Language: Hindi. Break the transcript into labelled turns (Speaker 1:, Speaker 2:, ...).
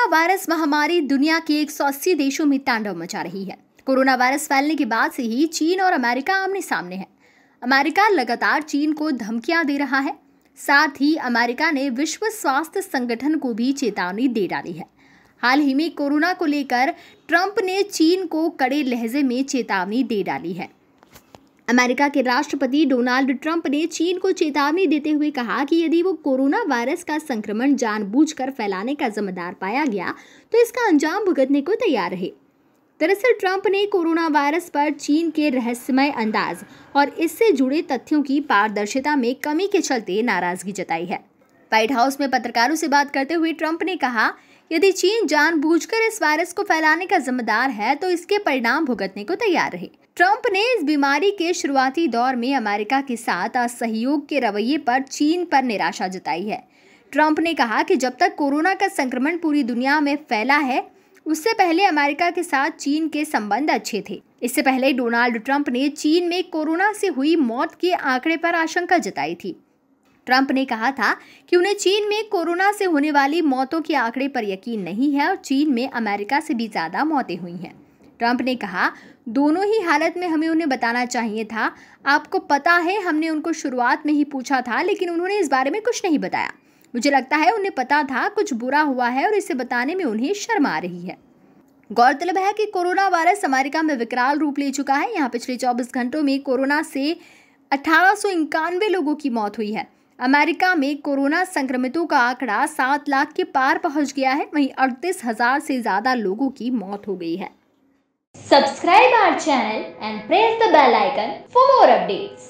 Speaker 1: कोरोना वायरस महामारी दुनिया के 180 देशों में तांडव मचा रही है कोरोना वायरस फैलने के बाद से ही चीन और अमेरिका आमने सामने है अमेरिका लगातार चीन को धमकियां दे रहा है साथ ही अमेरिका ने विश्व स्वास्थ्य संगठन को भी चेतावनी दे डाली है हाल ही में कोरोना को लेकर ट्रंप ने चीन को कड़े लहजे में चेतावनी दे डाली है अमेरिका के राष्ट्रपति डोनाल्ड ट्रंप ने चीन को चेतावनी देते हुए कहा कि यदि वो कोरोना वायरस का संक्रमण जानबूझकर फैलाने का जिम्मेदार पाया गया तो इसका अंजाम भुगतने को तैयार रहे दरअसल ट्रंप ने कोरोना वायरस पर चीन के रहस्यमय अंदाज और इससे जुड़े तथ्यों की पारदर्शिता में कमी के चलते नाराजगी जताई है व्हाइट हाउस में पत्रकारों से बात करते हुए ट्रंप ने कहा यदि चीन जानबूझकर इस वायरस को फैलाने का जिम्मेदार है तो इसके परिणाम भुगतने को तैयार रहे ट्रंप ने इस बीमारी के शुरुआती दौर में अमेरिका के साथ असहयोग के रवैये पर चीन पर निराशा जताई है ट्रंप ने कहा कि जब तक कोरोना का संक्रमण पूरी दुनिया में फैला है उससे पहले अमेरिका के साथ चीन के संबंध अच्छे थे इससे पहले डोनाल्ड ट्रंप ने चीन में कोरोना से हुई मौत के आंकड़े पर आशंका जताई थी ट्रंप ने कहा था कि उन्हें चीन में कोरोना से होने वाली मौतों के आंकड़े पर यकीन नहीं है और चीन में अमेरिका से भी ज़्यादा मौतें हुई हैं ट्रंप ने कहा दोनों ही हालत में हमें उन्हें बताना चाहिए था आपको पता है हमने उनको शुरुआत में ही पूछा था लेकिन उन्होंने इस बारे में कुछ नहीं बताया मुझे लगता है उन्हें पता था कुछ बुरा हुआ है और इसे बताने में उन्हें शर्म आ रही है गौरतलब है कि कोरोना वायरस अमेरिका में विकराल रूप ले चुका है यहाँ पिछले 24 घंटों में कोरोना से अठारह लोगों की मौत हुई है अमेरिका में कोरोना संक्रमितों का आंकड़ा सात लाख के पार पहुंच गया है वहीं अड़तीस हजार से ज्यादा लोगों की मौत हो गई है subscribe our channel and press the bell icon for more updates